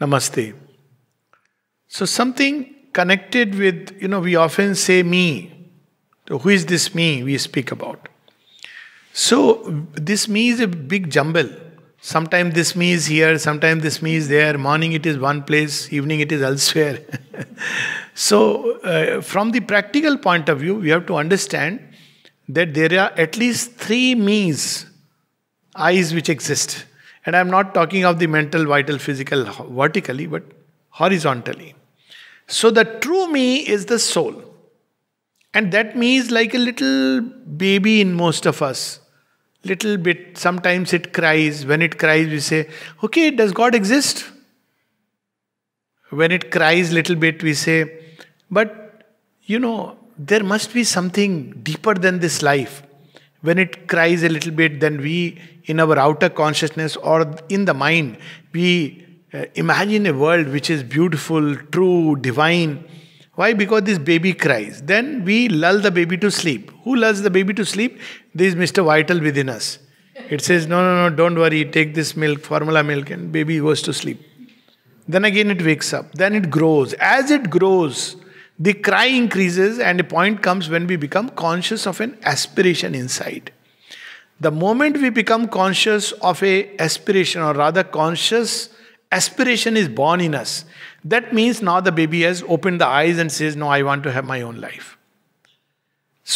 Namaste. So something connected with, you know, we often say me. So who is this me we speak about? So this me is a big jumble. Sometimes this me is here, sometimes this me is there. Morning it is one place, evening it is elsewhere. so, uh, from the practical point of view, we have to understand that there are at least three me's, eyes which exist. And I'm not talking of the mental, vital, physical vertically, but horizontally. So the true me is the soul. And that me is like a little baby in most of us. Little bit, sometimes it cries. When it cries, we say, okay, does God exist? When it cries little bit, we say, but you know, there must be something deeper than this life when it cries a little bit, then we, in our outer consciousness or in the mind, we uh, imagine a world which is beautiful, true, divine. Why? Because this baby cries. Then we lull the baby to sleep. Who lulls the baby to sleep? This Mr. Vital within us. It says, No, no, no, don't worry, take this milk, formula milk, and baby goes to sleep. Then again it wakes up. Then it grows. As it grows, the cry increases and a point comes when we become conscious of an aspiration inside the moment we become conscious of a aspiration or rather conscious aspiration is born in us that means now the baby has opened the eyes and says no i want to have my own life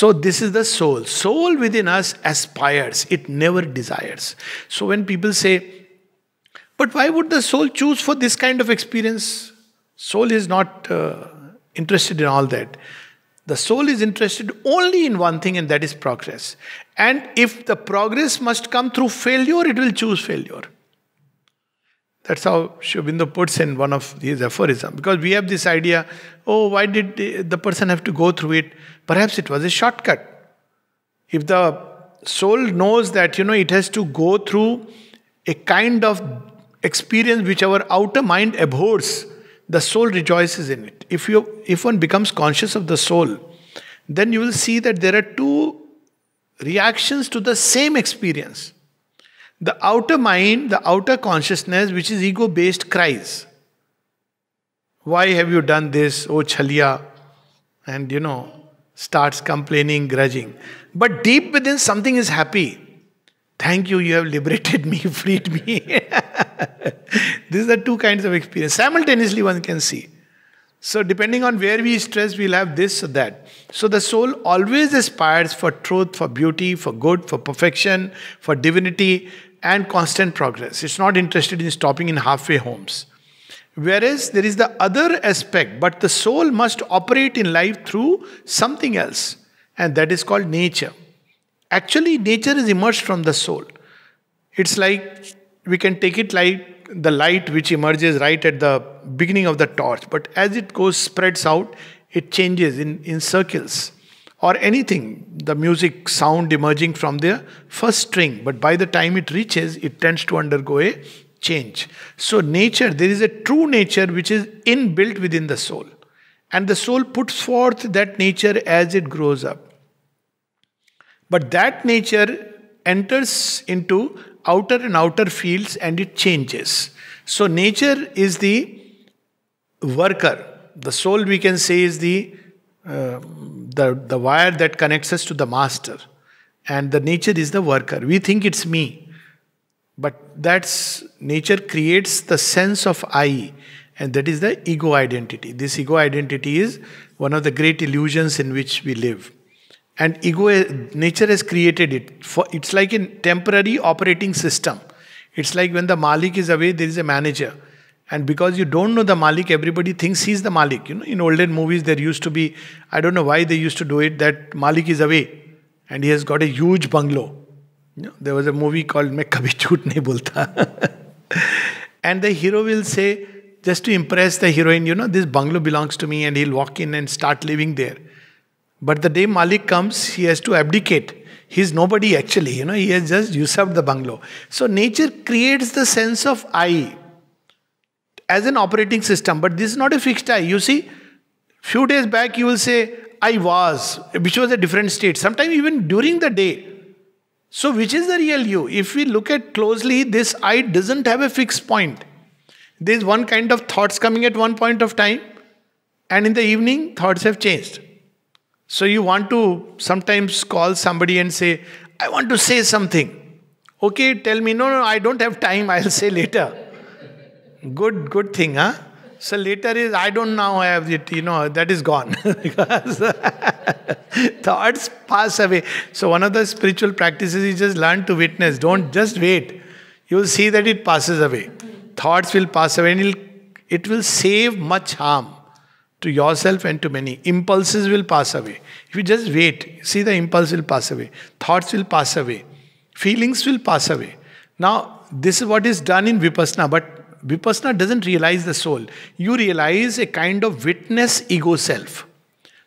so this is the soul soul within us aspires it never desires so when people say but why would the soul choose for this kind of experience soul is not uh, interested in all that. The soul is interested only in one thing, and that is progress. And if the progress must come through failure, it will choose failure. That's how Shobindu puts in one of his aphorisms. Because we have this idea oh, why did the person have to go through it? Perhaps it was a shortcut. If the soul knows that you know it has to go through a kind of experience which our outer mind abhors the soul rejoices in it. If, you, if one becomes conscious of the soul, then you will see that there are two reactions to the same experience. The outer mind, the outer consciousness, which is ego based, cries. Why have you done this, oh chalia? And you know, starts complaining, grudging. But deep within, something is happy. Thank you, you have liberated me, freed me. These are two kinds of experience. Simultaneously, one can see. So, depending on where we stress, we'll have this or that. So, the soul always aspires for truth, for beauty, for good, for perfection, for divinity, and constant progress. It's not interested in stopping in halfway homes. Whereas there is the other aspect, but the soul must operate in life through something else, and that is called nature. Actually, nature is emerged from the soul. It's like we can take it like the light which emerges right at the beginning of the torch, but as it goes, spreads out, it changes in, in circles or anything, the music sound emerging from the first string. But by the time it reaches, it tends to undergo a change. So, nature, there is a true nature which is inbuilt within the soul. And the soul puts forth that nature as it grows up. But that nature enters into outer and outer fields and it changes. So, nature is the worker. The soul, we can say, is the, uh, the, the wire that connects us to the master. And the nature is the worker. We think it's me. But that's nature creates the sense of I, and that is the ego identity. This ego identity is one of the great illusions in which we live. And ego, eh, nature has created it. For, it's like a temporary operating system. It's like when the Malik is away, there is a manager. And because you don't know the Malik, everybody thinks he's the Malik. You know, in olden movies, there used to be, I don't know why they used to do it, that Malik is away and he has got a huge bungalow. You know, there was a movie called Main Kabhi Chhoot Nahi Bolta. and the hero will say, just to impress the heroine, you know, this bungalow belongs to me, and he'll walk in and start living there. But the day Malik comes, he has to abdicate. He's nobody actually, you know, he has just usurped the bungalow. So nature creates the sense of I as an operating system, but this is not a fixed I. You see, few days back you will say, I was, which was a different state, sometimes even during the day. So, which is the real you? If we look at closely, this I doesn't have a fixed point. There is one kind of thoughts coming at one point of time, and in the evening, thoughts have changed. So you want to sometimes call somebody and say, I want to say something. Okay, tell me, no, no, I don't have time, I'll say later. good, good thing, huh? So later is, I don't now have it, you know, that is gone. because thoughts pass away. So one of the spiritual practices is just learn to witness. Don't just wait. You'll see that it passes away. Thoughts will pass away and it will save much harm to yourself and to many. Impulses will pass away. If you just wait, see the impulse will pass away. Thoughts will pass away. Feelings will pass away. Now, this is what is done in vipassana, but vipassana doesn't realize the soul. You realize a kind of witness ego self.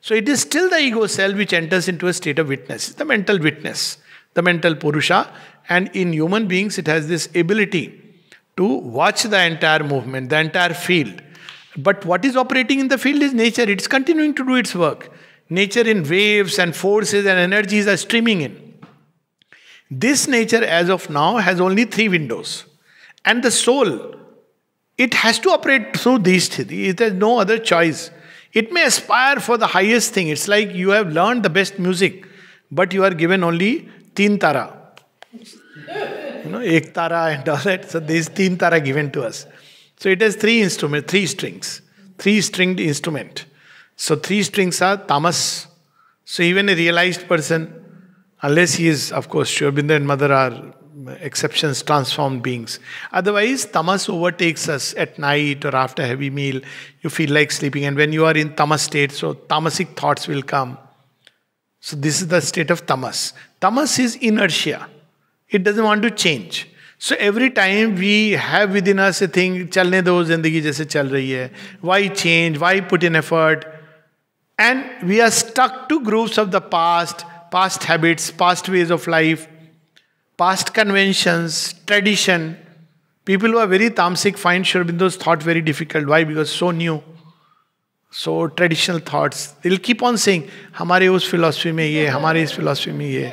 So it is still the ego self which enters into a state of witness. It's the mental witness, the mental purusha, and in human beings it has this ability to watch the entire movement, the entire field but what is operating in the field is nature. It's continuing to do its work. Nature in waves and forces and energies are streaming in. This nature, as of now, has only three windows. And the soul, it has to operate through these three. It has no other choice. It may aspire for the highest thing. It's like you have learned the best music, but you are given only teen tara. You know, ek tara and all that. So there is teen tara given to us. So it has three instrument, three strings, three stringed instrument. So three strings are tamas. So even a realized person, unless he is, of course, Shobinda and mother are exceptions, transformed beings. Otherwise, tamas overtakes us at night or after heavy meal. You feel like sleeping, and when you are in tamas state, so tamasic thoughts will come. So this is the state of tamas. Tamas is inertia. It doesn't want to change. So every time we have within us a thing चलने दो जिंदगी जैसे चल रही है why change why put in effort and we are stuck to groups of the past past habits past ways of life past conventions tradition people who are very तामसिक find Sri Aurobindo's thought very difficult why because so new so traditional thoughts दिल keep on sing हमारे उस philosophy में ये हमारे इस philosophy में ये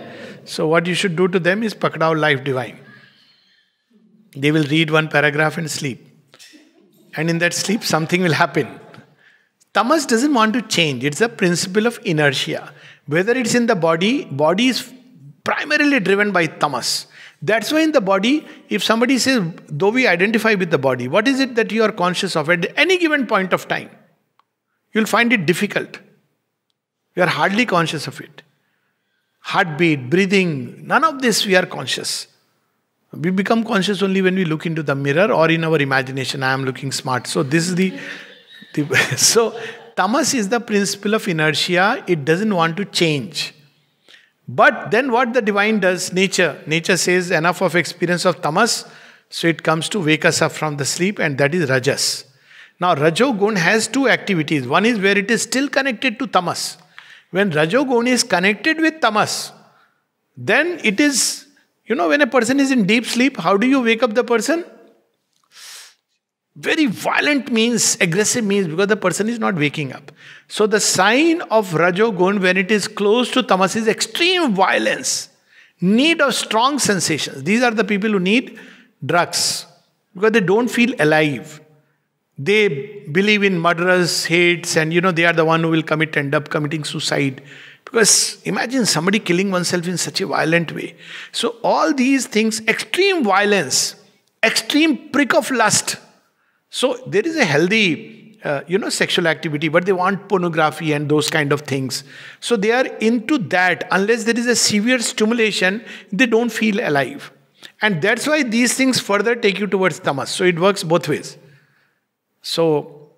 so what you should do to them is पकड़ाओ life divine They will read one paragraph and sleep. And in that sleep, something will happen. Tamas doesn't want to change. It's a principle of inertia. Whether it's in the body, body is primarily driven by tamas. That's why in the body, if somebody says, though we identify with the body, what is it that you are conscious of at any given point of time? You'll find it difficult. You are hardly conscious of it. Heartbeat, breathing, none of this we are conscious. We become conscious only when we look into the mirror or in our imagination. I am looking smart. So this is the, the so tamas is the principle of inertia. It doesn't want to change. But then what the divine does, nature, nature says enough of experience of tamas, so it comes to wake us up from the sleep, and that is rajas. Now, Rajogun has two activities. One is where it is still connected to tamas. When Rajogun is connected with tamas, then it is you know, when a person is in deep sleep, how do you wake up the person? Very violent means, aggressive means, because the person is not waking up. So the sign of Rajogun, when it is close to Tamas, is extreme violence, need of strong sensations. These are the people who need drugs because they don't feel alive. They believe in murderers, hates, and you know they are the one who will commit, end up committing suicide. Because imagine somebody killing oneself in such a violent way. So, all these things, extreme violence, extreme prick of lust. So, there is a healthy, uh, you know, sexual activity, but they want pornography and those kind of things. So, they are into that. Unless there is a severe stimulation, they don't feel alive. And that's why these things further take you towards tamas. So, it works both ways. So,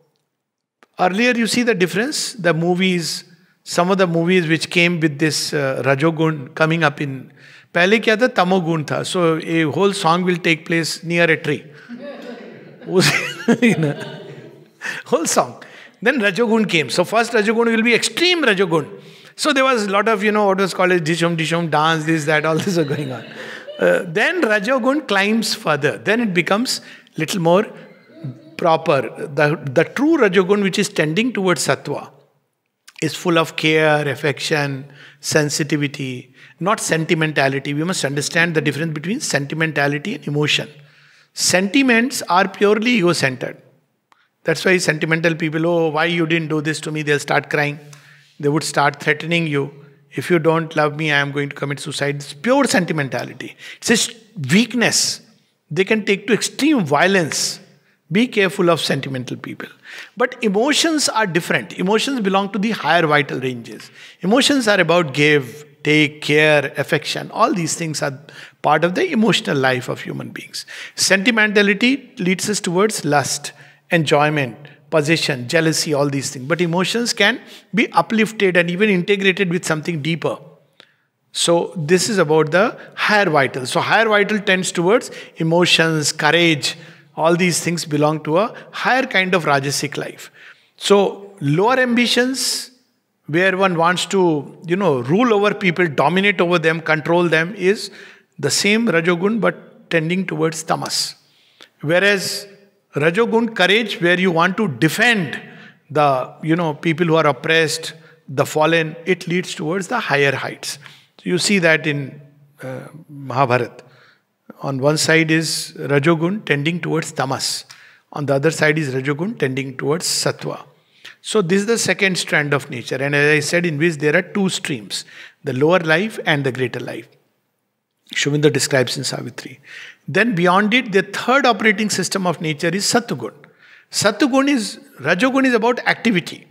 earlier you see the difference the movies some of the movies which came with this uh, Rajogun coming up in. पहले क्या था तमोगुण था so a whole song will take place near a tree उस whole song then रजोगुण came so first रजोगुण will be extreme रजोगुण so they was lot of you know what was college डिशोम डिशोम dance this that all this going on then रजोगुण climbs further then it becomes little more proper the true रजोगुण which is tending toward सत्वा is full of care, affection, sensitivity, not sentimentality. We must understand the difference between sentimentality and emotion. Sentiments are purely ego centered. That's why sentimental people, oh, why you didn't do this to me? They'll start crying. They would start threatening you. If you don't love me, I am going to commit suicide. It's pure sentimentality. It's just weakness. They can take to extreme violence be careful of sentimental people. But emotions are different. Emotions belong to the higher vital ranges. Emotions are about give, take, care, affection. All these things are part of the emotional life of human beings. Sentimentality leads us towards lust, enjoyment, possession, jealousy, all these things. But emotions can be uplifted and even integrated with something deeper. So this is about the higher vital. So higher vital tends towards emotions, courage, all these things belong to a higher kind of Rajasic life. So, lower ambitions, where one wants to, you know, rule over people, dominate over them, control them, is the same Rajogun but tending towards Tamas. Whereas Rajogun courage, where you want to defend the, you know, people who are oppressed, the fallen, it leads towards the higher heights. So you see that in uh, Mahabharata. On one side is Rajogun tending towards Tamas. On the other side is Rajogun tending towards Sattva. So this is the second strand of nature. And as I said, in which there are two streams. The lower life and the greater life. Shubhendra describes in Savitri. Then beyond it, the third operating system of nature is Sattugun. Sattugun is, Rajogun is about activity.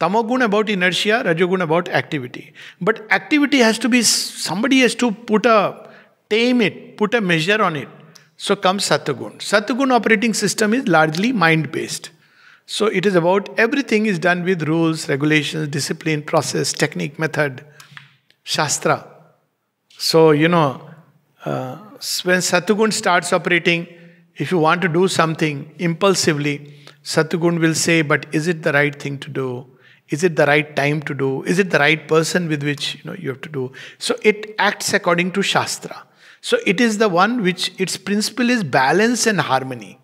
Tamogun about inertia, Rajogun about activity. But activity has to be, somebody has to put a tame it, put a measure on it. So comes Satagun. Satagun operating system is largely mind based. So it is about everything is done with rules, regulations, discipline, process, technique, method, Shastra. So, you know, uh, when Satagun starts operating, if you want to do something impulsively, Satagun will say, but is it the right thing to do? Is it the right time to do? Is it the right person with which you know you have to do? So it acts according to Shastra. So it is the one which its principle is balance and harmony.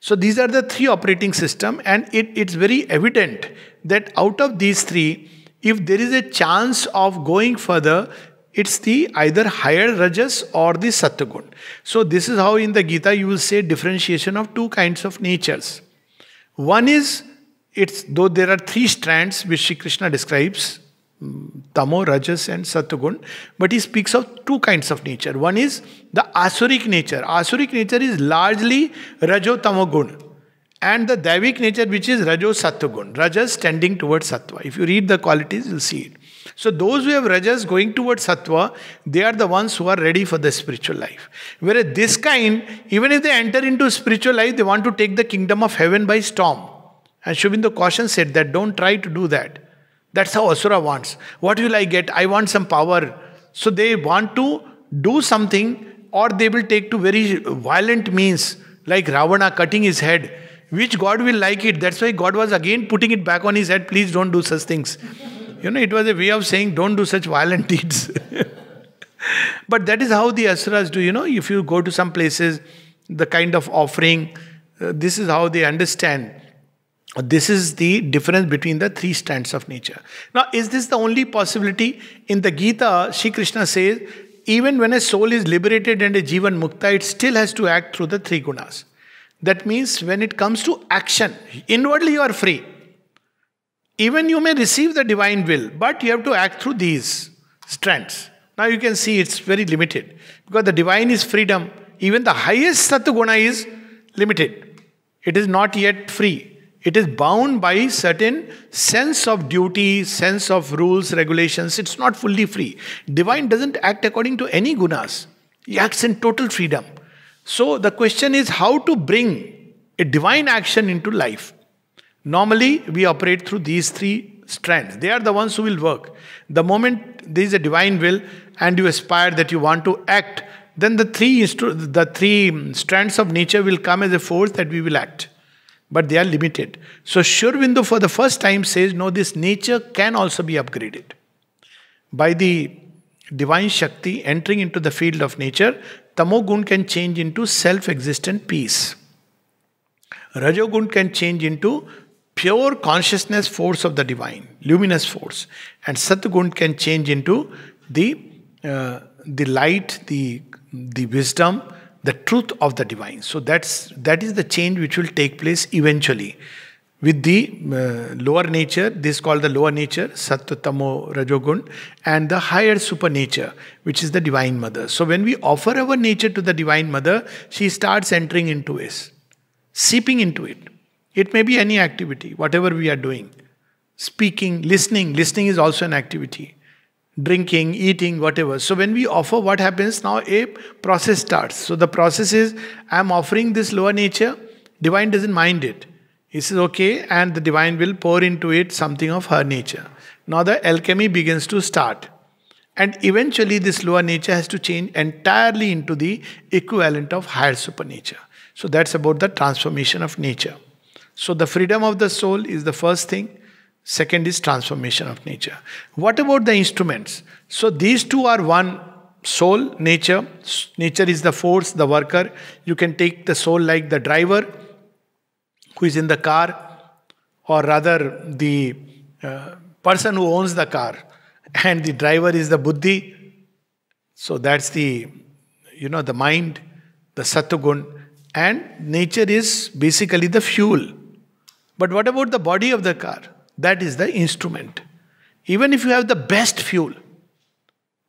So these are the three operating system and it, it's very evident that out of these three, if there is a chance of going further, it's the either higher rajas or the sattvagun. So this is how in the Gita you will say differentiation of two kinds of natures. One is it's though there are three strands which Sri Krishna describes tamo, rajas, and satagun. But he speaks of two kinds of nature. One is the asuric nature. Asuric nature is largely rajo tamogun. And the daivic nature, which is rajo satagun. Rajas tending towards sattva. If you read the qualities, you'll see it. So those who have rajas going towards sattva, they are the ones who are ready for the spiritual life. Whereas this kind, even if they enter into spiritual life, they want to take the kingdom of heaven by storm. And Shubhendu caution said that don't try to do that. That's how Asura wants. What will I get? I want some power. So they want to do something or they will take to very violent means like Ravana cutting his head, which God will like it. That's why God was again putting it back on his head. Please don't do such things. You know, it was a way of saying don't do such violent deeds. but that is how the Asuras do. You know, if you go to some places, the kind of offering, uh, this is how they understand this is the difference between the three strands of nature. Now, is this the only possibility? In the Gita, Sri Krishna says, even when a soul is liberated and a jivan mukta, it still has to act through the three gunas. That means when it comes to action, inwardly you are free. Even you may receive the divine will, but you have to act through these strands. Now you can see it's very limited because the divine is freedom. Even the highest satguna is limited, it is not yet free. It is bound by certain sense of duty, sense of rules, regulations. It's not fully free. Divine doesn't act according to any gunas. He acts in total freedom. So the question is how to bring a divine action into life. Normally, we operate through these three strands. They are the ones who will work. The moment there is a divine will and you aspire that you want to act, then the three, the three strands of nature will come as a force that we will act but they are limited. So Shurvindu for the first time says, no, this nature can also be upgraded. By the divine Shakti entering into the field of nature, Tamogun can change into self-existent peace. Rajogun can change into pure consciousness force of the divine, luminous force. And Satgun can change into the, uh, the light, the, the wisdom, the truth of the divine. So that's that is the change which will take place eventually. With the uh, lower nature, this is called the lower nature, Sattva Tamo Rajogun, and the higher nature which is the Divine Mother. So when we offer our nature to the Divine Mother, she starts entering into us, seeping into it. It may be any activity, whatever we are doing. Speaking, listening, listening is also an activity drinking, eating, whatever. So when we offer, what happens now? A process starts. So the process is I am offering this lower nature, divine doesn't mind it. He says, okay, and the divine will pour into it something of her nature. Now the alchemy begins to start. And eventually, this lower nature has to change entirely into the equivalent of higher supernature. So, that's about the transformation of nature. So, the freedom of the soul is the first thing. Second is transformation of nature. What about the instruments? So these two are one soul, nature. Nature is the force, the worker. You can take the soul like the driver who is in the car, or rather, the uh, person who owns the car, and the driver is the buddhi. So that's the, you know, the mind, the satugun, and nature is basically the fuel. But what about the body of the car? That is the instrument. Even if you have the best fuel,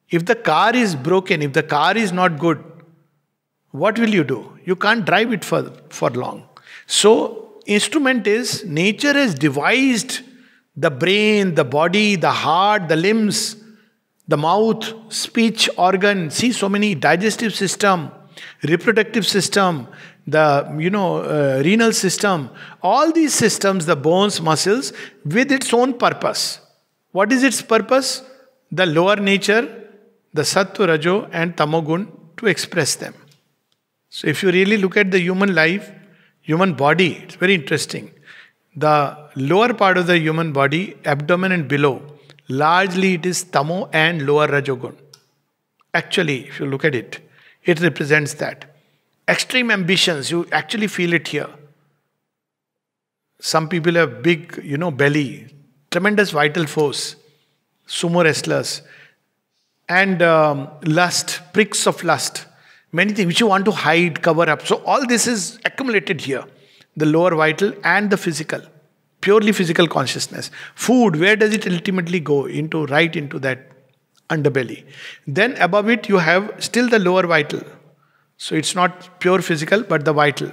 if the car is broken, if the car is not good, what will you do? You can't drive it for, for long. So, instrument is nature has devised the brain, the body, the heart, the limbs, the mouth, speech organ. See, so many digestive system, reproductive system, the you know uh, renal system all these systems the bones muscles with its own purpose what is its purpose the lower nature the sattva rajo and tamogun to express them so if you really look at the human life human body it's very interesting the lower part of the human body abdomen and below largely it is tamo and lower rajogun actually if you look at it it represents that extreme ambitions. You actually feel it here. Some people have big, you know, belly, tremendous vital force, sumo wrestlers, and um, lust, pricks of lust, many things which you want to hide, cover up. So, all this is accumulated here the lower vital and the physical purely physical consciousness. Food, where does it ultimately go? Into right into that underbelly. Then above it, you have still the lower vital, so it's not pure physical, but the vital.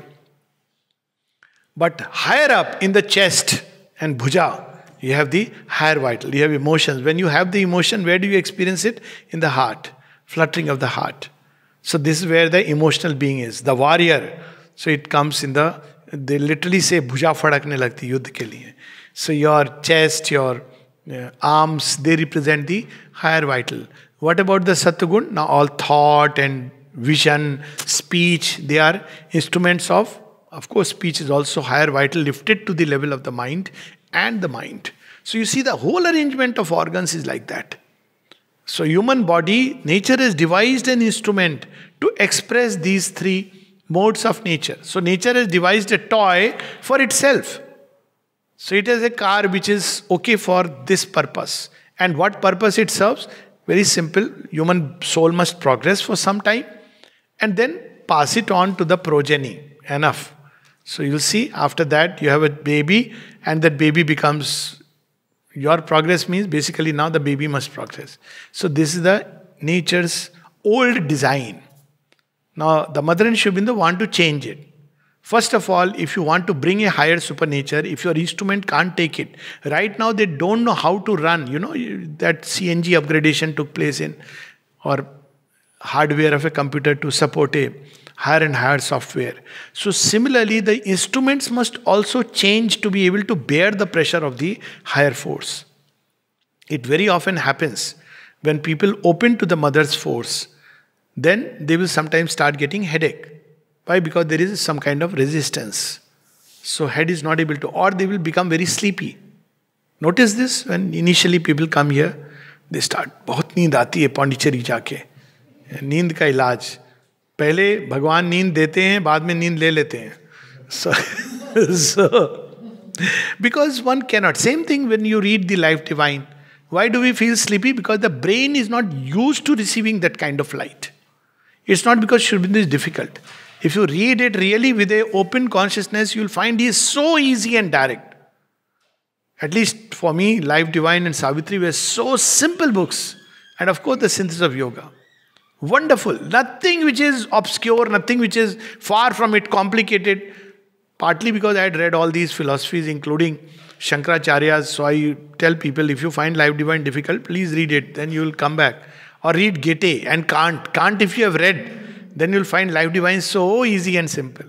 But higher up in the chest and bhuja, you have the higher vital, you have emotions. When you have the emotion, where do you experience it? In the heart, fluttering of the heart. So this is where the emotional being is, the warrior. So it comes in the, they literally say bhuja fadakne lagti yudh ke liye. So your chest, your uh, arms, they represent the higher vital. What about the satguṇ? Now all thought and vision, speech, they are instruments of, of course, speech is also higher vital, lifted to the level of the mind and the mind. So you see, the whole arrangement of organs is like that. So human body, nature has devised an instrument to express these three modes of nature. So nature has devised a toy for itself. So it has a car which is okay for this purpose. And what purpose it serves? Very simple. Human soul must progress for some time and then pass it on to the progeny. Enough. So you'll see after that you have a baby, and that baby becomes your progress means basically now the baby must progress. So this is the nature's old design. Now the mother and the want to change it. First of all, if you want to bring a higher supernature, if your instrument can't take it, right now they don't know how to run. You know that CNG upgradation took place in, or hardware of a computer to support a higher and higher software. So, similarly, the instruments must also change to be able to bear the pressure of the higher force. It very often happens when people open to the mother's force, then they will sometimes start getting headache. Why? Because there is some kind of resistance. So, head is not able to, or they will become very sleepy. Notice this when initially people come here, they start, बहुत नींद आती है पांडिचेरी जाके नींद का इलाज पहले भगवान नींद देते हैं बाद में नींद ले लेते हैं so so because one cannot same thing when you read the life divine why do we feel sleepy because the brain is not used to receiving that kind of light it's not because shrivindu is difficult if you read it really with a open consciousness you'll find he is so easy and direct at least for me life divine and savitri were so simple books and of course the synthesis of yoga Wonderful. Nothing which is obscure, nothing which is far from it complicated. Partly because I had read all these philosophies, including Shankaracharya's. So I tell people if you find Life Divine difficult, please read it, then you will come back. Or read Goethe and Kant. Kant, if you have read, then you'll find Life Divine so easy and simple.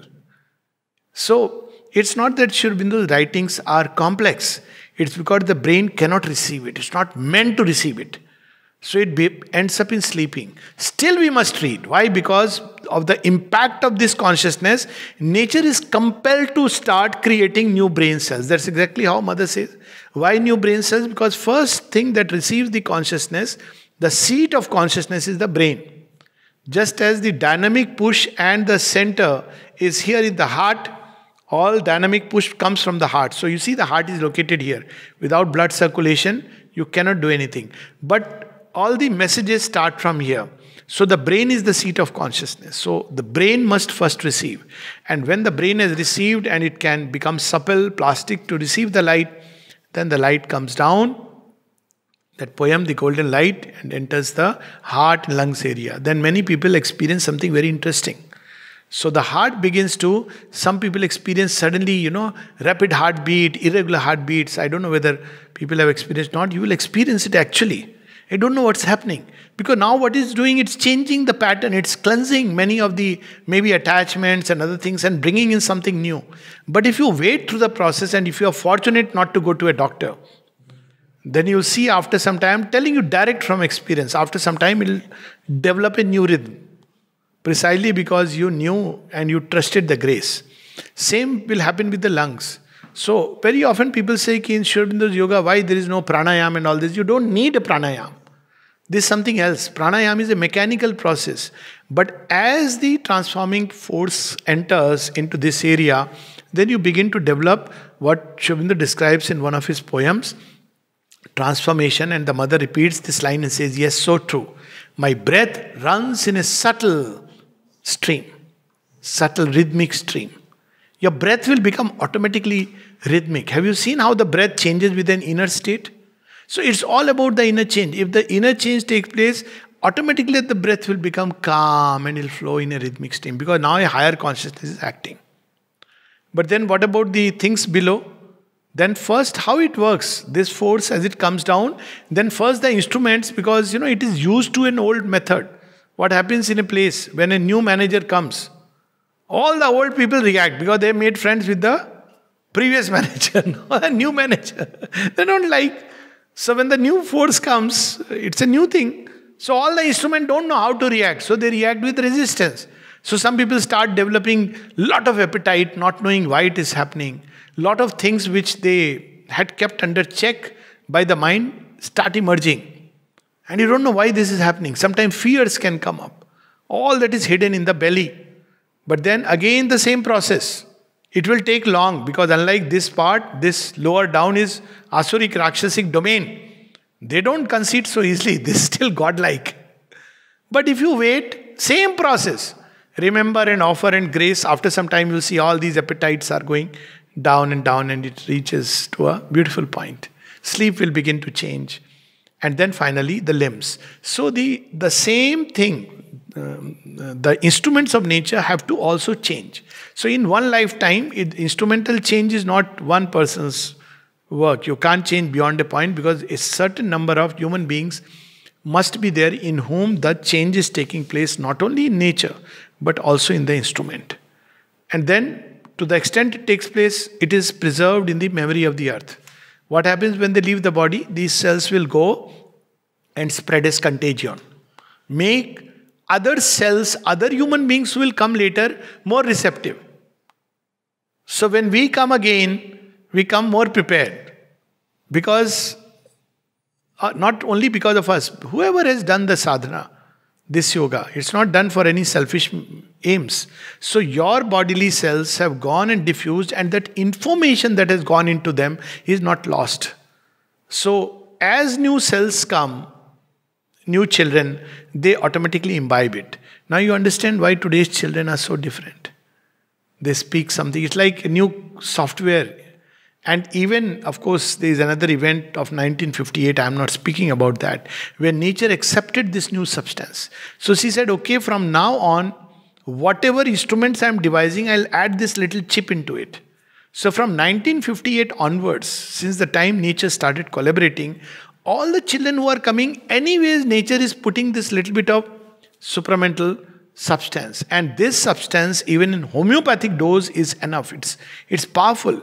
So it's not that Shurabindu's writings are complex, it's because the brain cannot receive it, it's not meant to receive it. So it be, ends up in sleeping. Still, we must read. Why? Because of the impact of this consciousness, nature is compelled to start creating new brain cells. That's exactly how Mother says. Why new brain cells? Because first thing that receives the consciousness, the seat of consciousness is the brain. Just as the dynamic push and the center is here in the heart, all dynamic push comes from the heart. So you see, the heart is located here. Without blood circulation, you cannot do anything. But all the messages start from here. So the brain is the seat of consciousness. So the brain must first receive. And when the brain has received and it can become supple, plastic to receive the light, then the light comes down. That poem, The Golden Light, and enters the heart and lungs area. Then many people experience something very interesting. So the heart begins to, some people experience suddenly, you know, rapid heartbeat, irregular heartbeats. I don't know whether people have experienced not. You will experience it actually. I don't know what's happening. Because now what it's doing, it's changing the pattern, it's cleansing many of the maybe attachments and other things and bringing in something new. But if you wait through the process and if you are fortunate not to go to a doctor, then you'll see after some time, telling you direct from experience, after some time it'll develop a new rhythm. Precisely because you knew and you trusted the grace. Same will happen with the lungs. So very often people say in Shurabindra's yoga, why there is no pranayam and all this? You don't need a pranayam. This is something else. Pranayam is a mechanical process. But as the transforming force enters into this area, then you begin to develop what Shurabindra describes in one of his poems, transformation, and the mother repeats this line and says, Yes, so true. My breath runs in a subtle stream, subtle rhythmic stream. Your breath will become automatically rhythmic. Have you seen how the breath changes with an inner state? So it's all about the inner change. If the inner change takes place, automatically the breath will become calm and it'll flow in a rhythmic stream because now a higher consciousness is acting. But then what about the things below? Then first how it works, this force as it comes down, then first the instruments because you know it is used to an old method. What happens in a place when a new manager comes? All the old people react because they made friends with the previous manager, a new manager. They don't like. So when the new force comes, it's a new thing. So all the instrument don't know how to react. So they react with resistance. So some people start developing lot of appetite, not knowing why it is happening. Lot of things which they had kept under check by the mind start emerging. And you don't know why this is happening. Sometimes fears can come up. All that is hidden in the belly. But then again the same process. It will take long because unlike this part, this lower down is Asuric Rakshasic domain. They don't concede so easily. This is still godlike. But if you wait, same process. Remember and offer and grace. After some time, you'll see all these appetites are going down and down, and it reaches to a beautiful point. Sleep will begin to change. And then finally, the limbs. So, the, the same thing, um, uh, the instruments of nature have to also change. So, in one lifetime, it, instrumental change is not one person's work. You can't change beyond a point because a certain number of human beings must be there in whom the change is taking place not only in nature but also in the instrument. And then, to the extent it takes place, it is preserved in the memory of the earth. What happens when they leave the body? These cells will go and spread as contagion. Make other cells, other human beings will come later more receptive. So when we come again, we come more prepared. Because, uh, not only because of us, whoever has done the sadhana, this yoga, it's not done for any selfish aims. So your bodily cells have gone and diffused, and that information that has gone into them is not lost. So as new cells come, new children, they automatically imbibe it. Now you understand why today's children are so different. They speak something. It's like a new software. And even, of course, there is another event of 1958, I'm not speaking about that, where nature accepted this new substance. So she said, okay, from now on, whatever instruments I'm devising, I'll add this little chip into it. So from 1958 onwards, since the time nature started collaborating, all the children who are coming, anyways, nature is putting this little bit of supramental substance. And this substance, even in homeopathic dose, is enough. It's, it's powerful.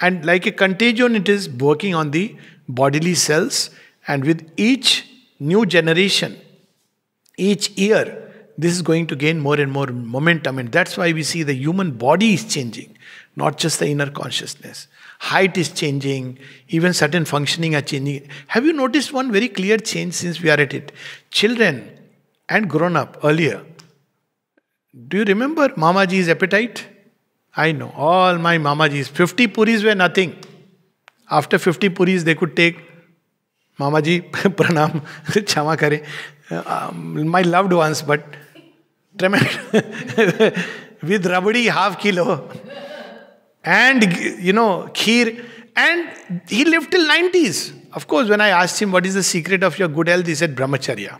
And like a contagion, it is working on the bodily cells. And with each new generation, each year, this is going to gain more and more momentum. And that's why we see the human body is changing, not just the inner consciousness. Height is changing, even certain functioning are changing. Have you noticed one very clear change since we are at it? Children and grown up earlier, do you remember Mamaji's appetite? I know, all my Mamaji's, 50 puris were nothing. After 50 puris, they could take Mamaji, pranam, chama kare, uh, um, my loved ones, but tremendous. With rabdi, half kilo. And, you know, kheer. And he lived till 90s. Of course, when I asked him, what is the secret of your good health, he said, brahmacharya.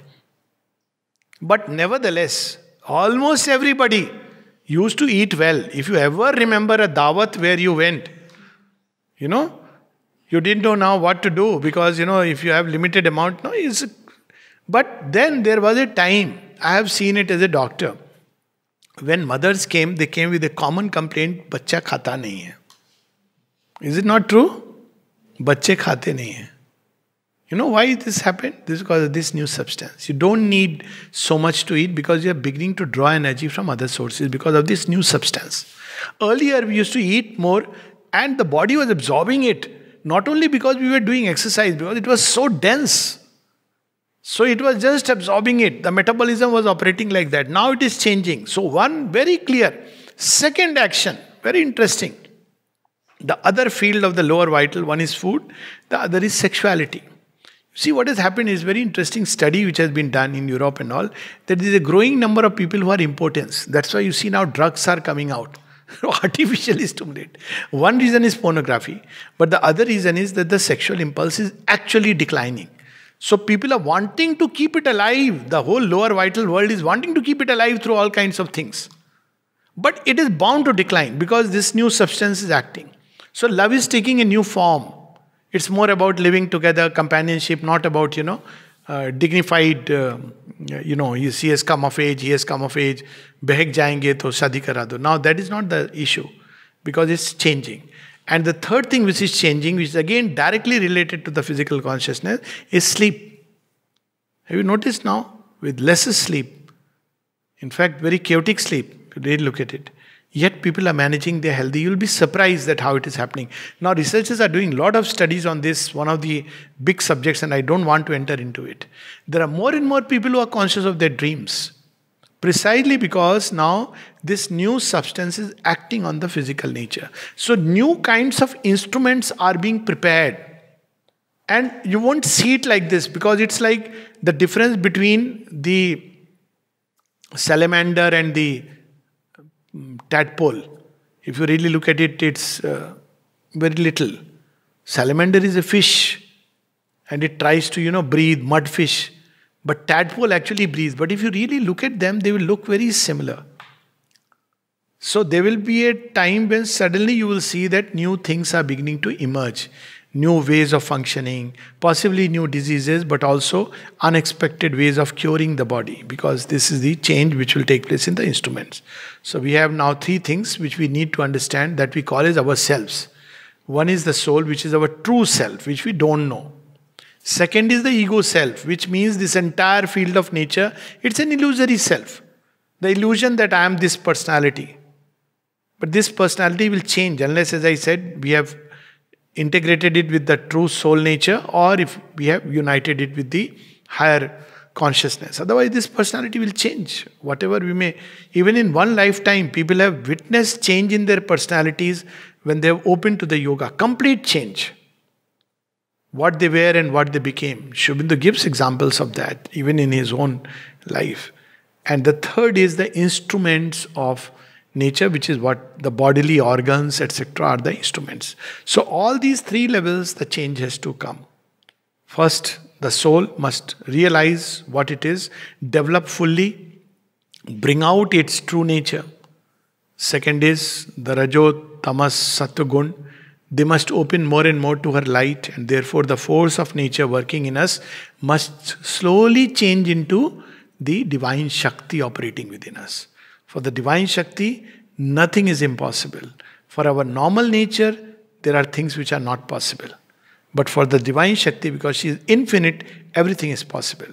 But nevertheless, almost everybody used to eat well. If you ever remember a dawat where you went, you know, you didn't know now what to do because you know if you have limited amount, no, it's. But then there was a time I have seen it as a doctor. When mothers came, they came with a common complaint: "बच्चा खाता नहीं है." Is it not true? बच्चे खाते नहीं हैं. You know why this happened? This is because of this new substance. You don't need so much to eat because you are beginning to draw energy from other sources because of this new substance. Earlier, we used to eat more and the body was absorbing it, not only because we were doing exercise, because it was so dense. So it was just absorbing it. The metabolism was operating like that. Now it is changing. So, one very clear. Second action, very interesting. The other field of the lower vital, one is food, the other is sexuality. See, what has happened is very interesting study which has been done in Europe and all. That there is a growing number of people who are impotent. That's why you see now drugs are coming out. Artificially stimulated. One reason is pornography, but the other reason is that the sexual impulse is actually declining. So people are wanting to keep it alive. The whole lower vital world is wanting to keep it alive through all kinds of things. But it is bound to decline because this new substance is acting. So love is taking a new form it's more about living together, companionship, not about, you know, uh, dignified, uh, you know, he, has come of age, he has come of age, behek jayenge to shadi kara Now that is not the issue because it's changing. And the third thing which is changing, which is again directly related to the physical consciousness, is sleep. Have you noticed now? With lesser sleep, in fact, very chaotic sleep, really look at it yet people are managing their healthy you'll be surprised at how it is happening now researchers are doing a lot of studies on this one of the big subjects and i don't want to enter into it there are more and more people who are conscious of their dreams precisely because now this new substance is acting on the physical nature so new kinds of instruments are being prepared and you won't see it like this because it's like the difference between the salamander and the tadpole. If you really look at it, it's uh, very little. Salamander is a fish and it tries to, you know, breathe, mudfish. But tadpole actually breathes. But if you really look at them, they will look very similar. So there will be a time when suddenly you will see that new things are beginning to emerge new ways of functioning, possibly new diseases, but also unexpected ways of curing the body, because this is the change which will take place in the instruments. So we have now three things which we need to understand that we call as ourselves. One is the soul, which is our true self, which we don't know. Second is the ego self, which means this entire field of nature, it's an illusory self. The illusion that I am this personality. But this personality will change unless, as I said, we have integrated it with the true soul nature or if we have united it with the higher consciousness. Otherwise, this personality will change. Whatever we may, even in one lifetime, people have witnessed change in their personalities when they have opened to the yoga. Complete change. What they were and what they became. Shubhendu gives examples of that, even in his own life. And the third is the instruments of nature, which is what the bodily organs, etc., are the instruments. So, all these three levels, the change has to come. First, the soul must realize what it is, develop fully, bring out its true nature. Second is the Rajo Tamas Satyagun. They must open more and more to her light, and therefore the force of nature working in us must slowly change into the divine Shakti operating within us. For the divine Shakti, nothing is impossible. For our normal nature, there are things which are not possible. But for the divine Shakti, because she is infinite, everything is possible.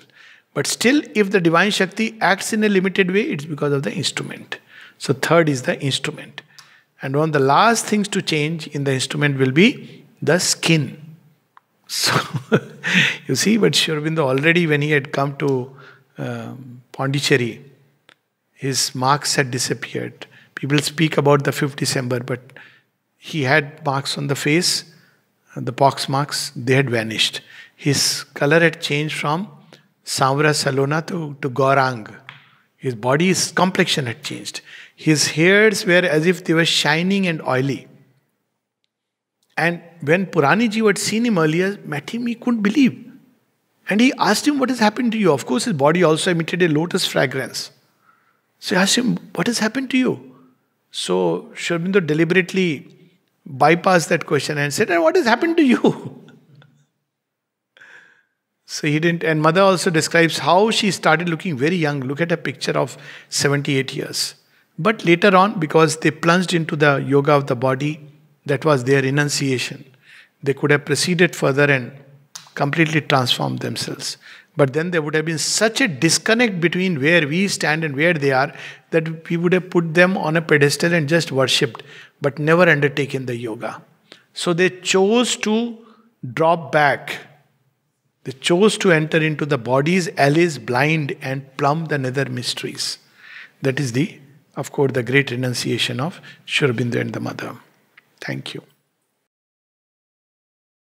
But still, if the divine Shakti acts in a limited way, it's because of the instrument. So, third is the instrument. And one of the last things to change in the instrument will be the skin. So, you see, but Shurbindo already, when he had come to um, Pondicherry, his marks had disappeared. People speak about the 5th December, but he had marks on the face, uh, the pox marks, they had vanished. His color had changed from Samvara Salona to, to Gaurang. His body's complexion had changed. His hairs were as if they were shining and oily. And when Puraniji, had seen him earlier, met him, he couldn't believe. And he asked him, What has happened to you? Of course, his body also emitted a lotus fragrance. So I asked him, What has happened to you? So Sharmindo deliberately bypassed that question and said, And what has happened to you? so he didn't. And mother also describes how she started looking very young. Look at a picture of 78 years. But later on, because they plunged into the yoga of the body, that was their renunciation. They could have proceeded further and completely transformed themselves. But then there would have been such a disconnect between where we stand and where they are that we would have put them on a pedestal and just worshipped, but never undertaken the yoga. So they chose to drop back. They chose to enter into the body's alleys blind and plumb the nether mysteries. That is the, of course, the great renunciation of Shurabindu and the mother. Thank you.